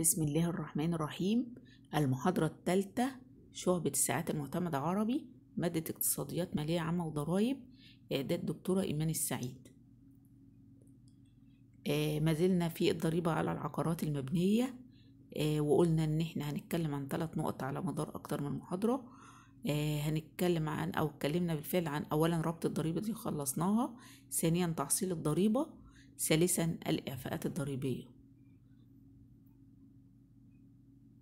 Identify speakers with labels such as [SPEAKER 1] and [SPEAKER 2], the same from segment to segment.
[SPEAKER 1] بسم الله الرحمن الرحيم المحاضرة الثالثة شعبة الساعات المعتمدة عربي مادة اقتصاديات مالية عامة وضرائب إعداد دكتورة إيمان السعيد آه ما زلنا في الضريبة على العقارات المبنية آه وقلنا إن إحنا هنتكلم عن ثلاث نقط على مدار أكتر من محاضرة آه هنتكلم عن أو اتكلمنا بالفعل عن أولا ربط الضريبة دي خلصناها ثانيا تحصيل الضريبة ثالثا الإعفاءات الضريبية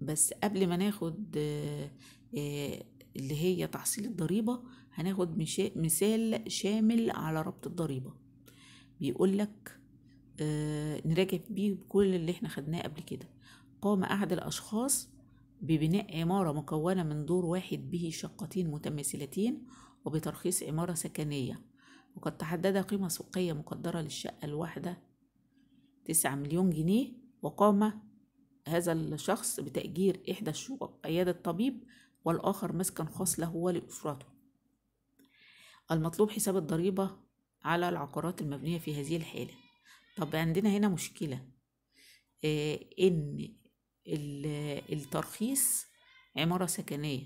[SPEAKER 1] بس قبل ما ناخد آه، اللي هي تحصيل الضريبة هناخد مثال شامل على ربط الضريبة بيقولك آه، نراجع بيه كل اللي احنا خدناه قبل كده قام أحد الأشخاص ببناء عمارة مكونة من دور واحد به شقتين متماثلتين وبترخيص عمارة سكنية وقد تحدد قيمة سوقية مقدرة للشقة الواحدة تسعة مليون جنيه وقام هذا الشخص بتأجير إحدى الشقق عيادة طبيب والآخر مسكن خاص له ولأسرته المطلوب حساب الضريبة على العقارات المبنية في هذه الحالة طب عندنا هنا مشكلة آه، إن الترخيص عمارة سكنية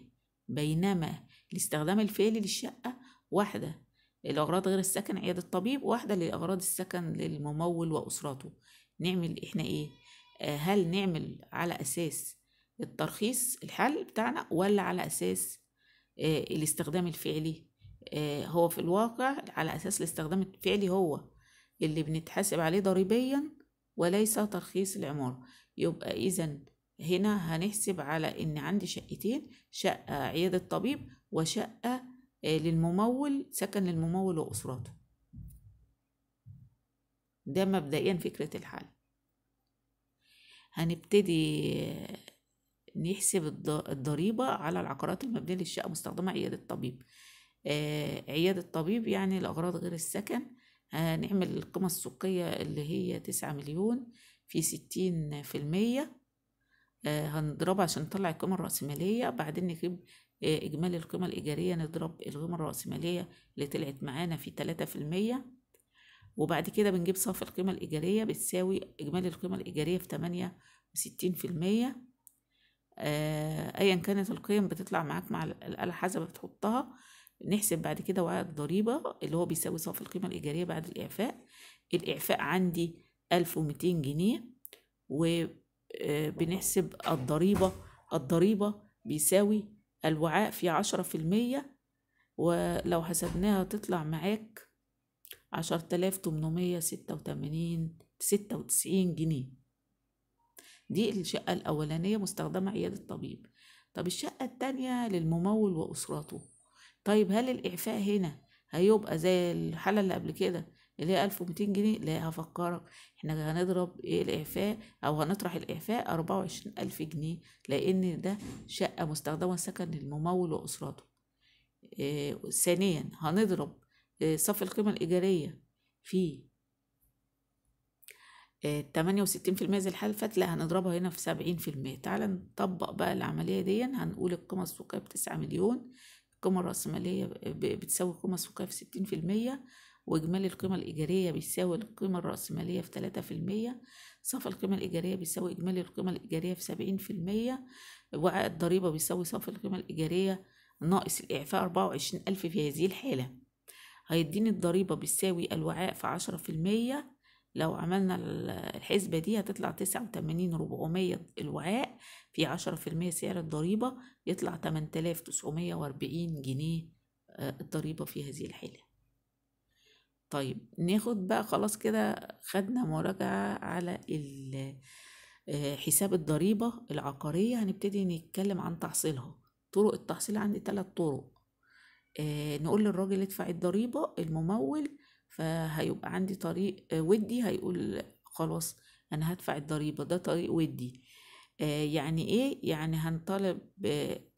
[SPEAKER 1] بينما الاستخدام الفعلي للشقة واحدة الأغراض غير السكن عيادة الطبيب واحدة لأغراض السكن للممول وأسرته نعمل إحنا إيه آه، هل نعمل على أساس الترخيص الحل بتاعنا ولا على أساس آه، الاستخدام الفعلي آه، هو في الواقع على أساس الاستخدام الفعلي هو اللي بنتحاسب عليه ضريبيا وليس ترخيص العمارة يبقى إذا هنا هنحسب على إن عندي شقتين شقة عيادة طبيب وشقة للممول سكن للممول وأسرته ده مبدئيا فكرة الحل هنبتدي نحسب الضريبة على العقارات المبنية للشقة مستخدمة عيادة الطبيب آه، عيادة الطبيب يعني الأغراض غير السكن هنعمل القيمة السوقية اللي هي تسعة مليون في ستين في المية آه، هنضربها عشان نطلع القيمة الرأسمالية بعدين نجيب آه، إجمالي القيمة الإيجارية نضرب القيمة الرأسمالية اللي طلعت معانا في تلاتة في المية وبعد كده بنجيب صافي القيمة الإيجارية بتساوي إجمالي القيمة الإيجارية في تمانية وستين في المية آه، أيا كانت القيم بتطلع معاك مع الآلة حسب بتحطها نحسب بعد كده وعاء الضريبة اللي هو بيساوي صافي القيمة الإيجارية بعد الإعفاء الإعفاء عندي ألف ومتين جنيه وبنحسب آه، الضريبة الضريبة بيساوي الوعاء في عشرة في المية ولو حسبناها تطلع معاك عشر تلاف تمنمية ستة وتمانين ستة وتسعين جنيه دي الشقة الأولانية مستخدمة عيادة الطبيب طب الشقة التانية للممول وأسرته طيب هل الإعفاء هنا هيبقى زي الحالة اللي قبل كده اللي هي 1200 جنيه لا هفكرك احنا هنضرب ايه الإعفاء أو هنطرح الإعفاء 24000 جنيه لأن ده شقة مستخدمة سكن للممول وأسرته إيه ثانيا هنضرب آه، صف القيمة الإيجارية فيه آه، تمانية وستين في المية زي الحالة اللي لا هنضربها هنا في سبعين في المية تعالى نطبق بقى العملية دي هنقول القيمة السوقية بتسعة مليون القيمة الرأسمالية بتساوي القيمة السوقية في ستين في المية وإجمالي القيمة الإيجارية بيساوي القيمة الرأسمالية في تلاتة في المية صافي القيمة الإيجارية بيساوي إجمالي القيمة الإيجارية في سبعين في المية وعاء الضريبة بيساوي صافي القيمة الإيجارية ناقص الإعفاء أربعة وعشرين ألف في هذه الحالة هيديني الضريبة بتساوي الوعاء في عشرة في المية لو عملنا الحسبة دي هتطلع تسعة وتمانين ربعمية الوعاء في عشرة في المية سعر الضريبة يطلع تمن تلاف تسعمية وأربعين جنيه آه، الضريبة في هذه الحالة طيب ناخد بقى خلاص كده خدنا مراجعة على آه، حساب الضريبة العقارية هنبتدي نتكلم عن تحصيلها طرق التحصيل عندي ثلاث طرق آه، نقول للراجل ادفع الضريبة الممول فهيبقى عندي طريق آه، ودي هيقول خلاص أنا هدفع الضريبة ده طريق ودي آه، يعني ايه يعني هنطلب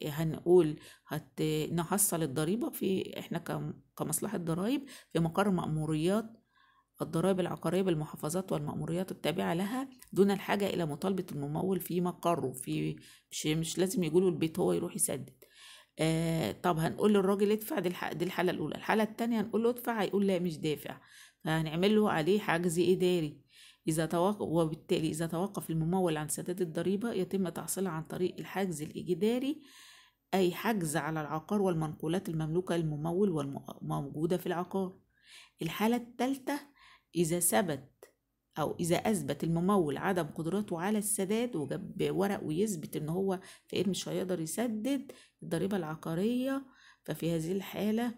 [SPEAKER 1] هنقول هت نحصل الضريبه في احنا كمصلحه ضرائب في مقر ماموريات الضرائب العقارية بالمحافظات والمأموريات التابعة لها دون الحاجة إلى مطالبة الممول في مقره في مش, مش لازم يقولوا البيت هو يروح يسدد آه، طب هنقول للراجل ادفع دي, الحالة الأولى الحالة الثانيه هنقول له ادفع هيقول لا مش دافع فهنعمل له عليه حجز إداري إذا توقف وبالتالي إذا توقف الممول عن سداد الضريبة يتم تحصيلها عن طريق الحجز الإجداري أي حجز على العقار والمنقولات المملوكة للممول والموجودة في العقار الحالة الثالثة إذا ثبت أو إذا أثبت الممول عدم قدرته على السداد وجاب ورق ويثبت إن هو فقير إيه، مش هيقدر يسدد الضريبة العقارية ففي هذه الحالة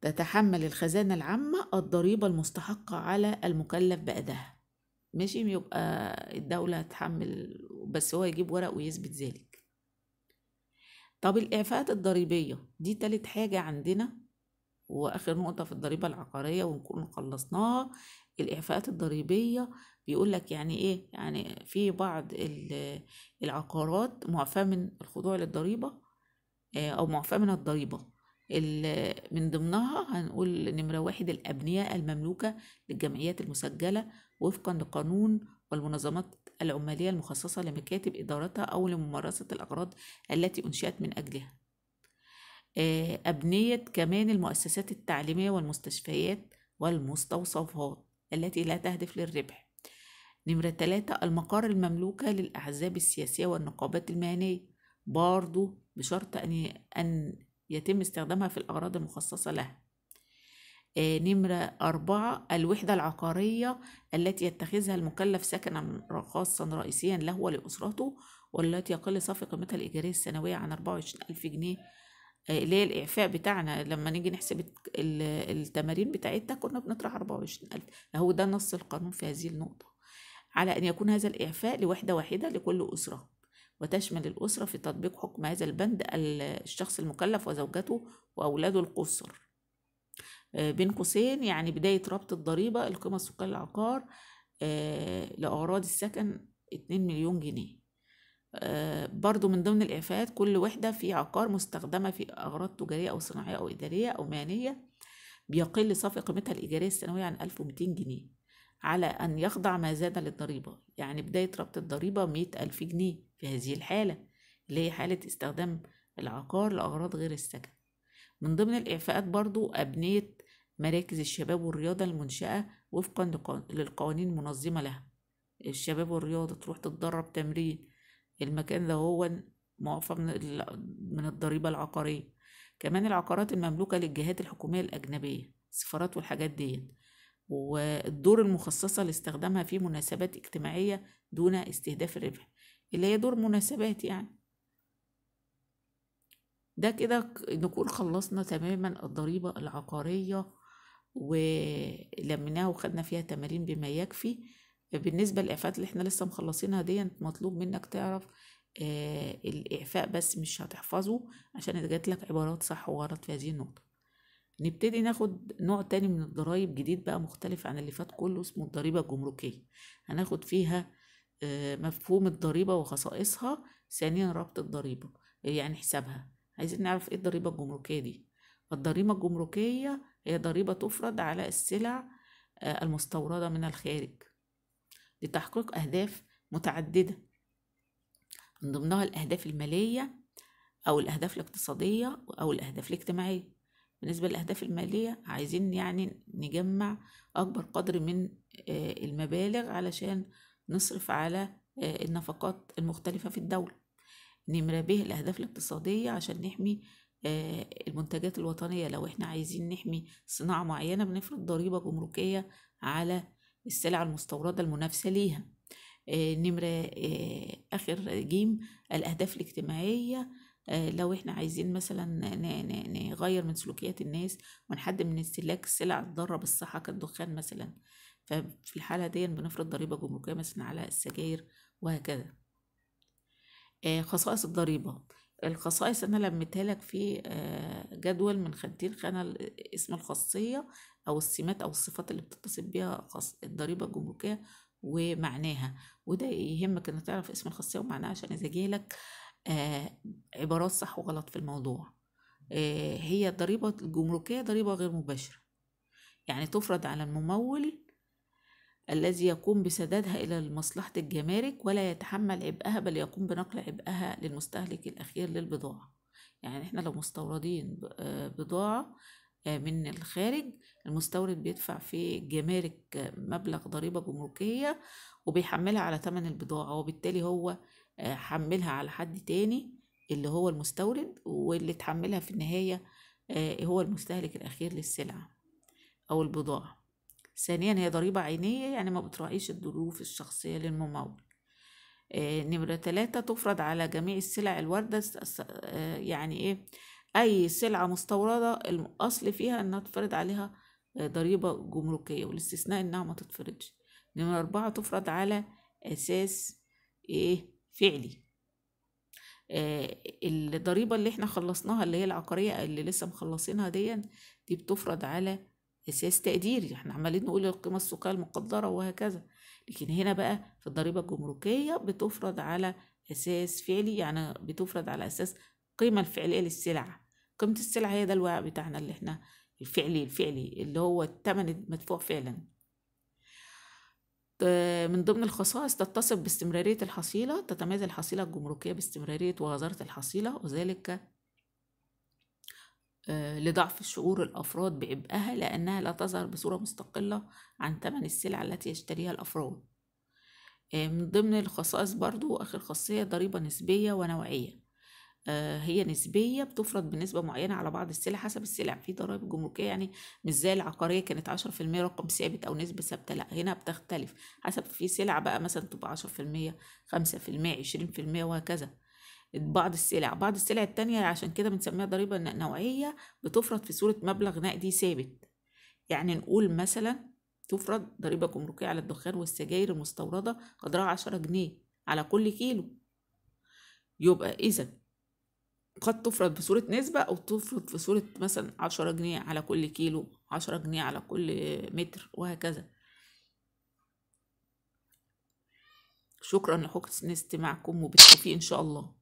[SPEAKER 1] تتحمل الخزانة العامة الضريبة المستحقة على المكلف بأدائها ماشي يبقى الدولة هتحمل بس هو يجيب ورق ويثبت ذلك طب الإعفاءات الضريبية دي تالت حاجة عندنا وآخر نقطة في الضريبة العقارية ونكون خلصناها الإعفاءات الضريبية بيقول لك يعني إيه يعني في بعض العقارات معفاة من الخضوع للضريبة آه، أو معفاة من الضريبة من ضمنها هنقول نمرة واحد الأبنية المملوكة للجمعيات المسجلة وفقا لقانون والمنظمات العمالية المخصصة لمكاتب إدارتها أو لممارسة الأغراض التي أنشئت من أجلها آه، أبنية كمان المؤسسات التعليمية والمستشفيات والمستوصفات التي لا تهدف للربح نمرة ثلاثة المقار المملوكة للأحزاب السياسية والنقابات المهنية برضو بشرط أن أن يتم استخدامها في الأغراض المخصصة لها آه، نمرة أربعة الوحدة العقارية التي يتخذها المكلف سكنا خاصا رئيسيا له ولأسرته والتي يقل صافي قيمتها الإيجارية السنوية عن 24 ألف جنيه اللي هي الإعفاء بتاعنا لما نيجي نحسب التمارين بتاعتنا كنا بنطرح 24000 هو ده نص القانون في هذه النقطة على أن يكون هذا الإعفاء لوحدة واحدة لكل أسرة وتشمل الأسرة في تطبيق حكم هذا البند الشخص المكلف وزوجته وأولاده القصر آه، بين قوسين يعني بداية ربط الضريبة القيمة السكانية للعقار آه، لأغراض السكن 2 مليون جنيه آه، برضو من ضمن الإعفاءات كل وحدة في عقار مستخدمة في أغراض تجارية أو صناعية أو إدارية أو مهنية بيقل صافي قيمتها الإيجارية السنوية عن 1200 جنيه على أن يخضع ما زاد للضريبة يعني بداية ربط الضريبة مئة ألف جنيه في هذه الحالة اللي هي حالة استخدام العقار لأغراض غير السكن من ضمن الإعفاءات برضو أبنية مراكز الشباب والرياضة المنشأة وفقا للقوانين المنظمة لها الشباب والرياضة تروح تتدرب تمرين المكان ده هو معفى من من الضريبة العقارية كمان العقارات المملوكة للجهات الحكومية الأجنبية السفارات والحاجات دي والدور المخصصة لاستخدامها في مناسبات اجتماعية دون استهداف الربح اللي هي دور مناسبات يعني ده كده نكون خلصنا تماما الضريبة العقارية ولمناها وخدنا فيها تمارين بما يكفي بالنسبة للإعفاءات اللي احنا لسه مخلصينها دي مطلوب منك تعرف آه الإعفاء بس مش هتحفظه عشان إذا جات لك عبارات صح وغلط في هذه النقطة نبتدي ناخد نوع تاني من الضرايب جديد بقى مختلف عن اللي فات كله اسمه الضريبة الجمركية هناخد فيها آه مفهوم الضريبة وخصائصها ثانيا ربط الضريبة آه، يعني حسابها عايزين نعرف ايه الضريبة الجمركية دي الضريبة الجمركية هي ضريبة تفرض على السلع آه، المستوردة من الخارج لتحقيق أهداف متعددة من ضمنها الأهداف المالية أو الأهداف الاقتصادية أو الأهداف الاجتماعية بالنسبة للأهداف المالية عايزين يعني نجمع أكبر قدر من آه، المبالغ علشان نصرف على آه، النفقات المختلفة في الدولة نمرة به الأهداف الاقتصادية عشان نحمي آه، المنتجات الوطنية لو احنا عايزين نحمي صناعة معينة بنفرض ضريبة جمركية على السلع المستوردة المنافسة ليها آه، نمرة آه، آخر جيم الأهداف الاجتماعية آه، لو احنا عايزين مثلا نغير من سلوكيات الناس ونحد من استهلاك السلع الضارة بالصحة كالدخان مثلا ففي الحالة دي بنفرض ضريبة جمركية مثلا على السجاير وهكذا خصائص الضريبة الخصائص انا لميتها لك في آه، جدول من خانتين خانه اسم الخاصيه او السمات او الصفات اللي بتتصف بيها الضريبه الجمركيه ومعناها وده يهمك انك تعرف اسم الخاصيه ومعناها عشان اذا لك آه، عبارات صح وغلط في الموضوع آه، هي الضريبه الجمركيه ضريبه غير مباشره يعني تفرض على الممول الذي يقوم بسدادها إلى مصلحة الجمارك ولا يتحمل عبئها بل يقوم بنقل عبئها للمستهلك الأخير للبضاعة يعني احنا لو مستوردين آه، بضاعة آه، من الخارج المستورد بيدفع في الجمارك مبلغ ضريبة جمركية وبيحملها على ثمن البضاعة وبالتالي هو آه، حملها على حد تاني اللي هو المستورد واللي تحملها في النهاية هو المستهلك الأخير للسلعة أو البضاعة ثانيا هي ضريبة عينية يعني ما بتراعيش الظروف الشخصية للممول آه، نمرة تلاتة تفرض على جميع السلع الواردة آه، يعني ايه أي سلعة مستوردة الأصل فيها إنها تفرض عليها آه، ضريبة جمركية والاستثناء إنها ما تتفرضش نمرة أربعة تفرض على أساس إيه فعلي آه الضريبة اللي احنا خلصناها اللي هي العقارية اللي لسه مخلصينها ديا دي بتفرض على اساس تقديري احنا عمالين نقول القيمة السوقية المقدرة وهكذا لكن هنا بقى في الضريبة الجمركية بتفرض على أساس فعلي يعني بتفرض على أساس القيمة الفعلية للسلعة قيمة السلعة هي ده الوعاء بتاعنا اللي احنا الفعلي الفعلي اللي هو الثمن المدفوع فعلا من ضمن الخصائص تتصف باستمرارية الحصيلة تتميز الحصيلة الجمركية باستمرارية وغزارة الحصيلة وذلك آه، لضعف شعور الأفراد بعبئها لأنها لا تظهر بصورة مستقلة عن ثمن السلع التي يشتريها الأفراد آه، من ضمن الخصائص برضو آخر خاصية ضريبة نسبية ونوعية آه، هي نسبية بتفرض بنسبة معينة على بعض السلع حسب السلع في ضرائب جمركية يعني مش زي العقارية كانت عشرة في المية رقم ثابت أو نسبة ثابتة لأ هنا بتختلف حسب في سلع بقى مثلا تبقى عشرة في المية خمسة في المية عشرين في المية وهكذا بعض السلع بعض السلع التانية عشان كده بنسميها ضريبة نوعية بتفرض في صورة مبلغ نقدي ثابت يعني نقول مثلا تفرض ضريبة جمركية على الدخان والسجاير المستوردة قدرها عشرة جنيه على كل كيلو يبقى إذا قد تفرض بصورة نسبة أو تفرض في صورة مثلا عشرة جنيه على كل كيلو عشرة جنيه على كل متر وهكذا شكرا لحسن استماعكم وبالتوفيق إن شاء الله